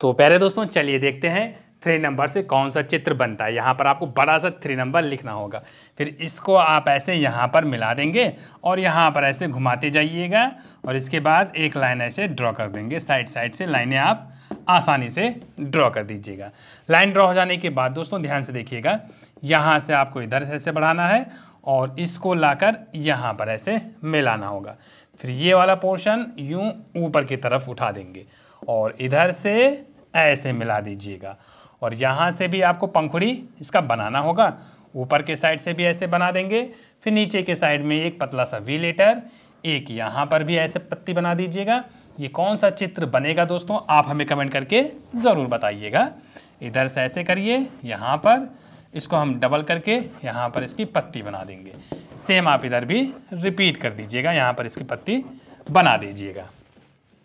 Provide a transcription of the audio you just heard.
तो प्यारे दोस्तों चलिए देखते हैं थ्री नंबर से कौन सा चित्र बनता है यहाँ पर आपको बड़ा सा थ्री नंबर लिखना होगा फिर इसको आप ऐसे यहाँ पर मिला देंगे और यहाँ पर ऐसे घुमाते जाइएगा और इसके बाद एक लाइन ऐसे ड्रॉ कर देंगे साइड साइड से लाइनें आप आसानी से ड्रॉ कर दीजिएगा लाइन ड्रॉ हो जाने के बाद दोस्तों ध्यान से देखिएगा यहाँ से आपको इधर से ऐसे बढ़ाना है और इसको कर यहाँ पर ऐसे मिलाना होगा फिर ये वाला पोर्शन यूँ ऊपर की तरफ उठा देंगे और इधर से ऐसे मिला दीजिएगा और यहाँ से भी आपको पंखुड़ी इसका बनाना होगा ऊपर के साइड से भी ऐसे बना देंगे फिर नीचे के साइड में एक पतला सा वी लेटर एक यहाँ पर भी ऐसे पत्ती बना दीजिएगा ये कौन सा चित्र बनेगा दोस्तों आप हमें कमेंट करके ज़रूर बताइएगा इधर से ऐसे करिए यहाँ पर इसको हम डबल करके यहाँ पर इसकी पत्ती बना देंगे सेम आप इधर भी रिपीट कर दीजिएगा यहाँ पर इसकी पत्ती बना दीजिएगा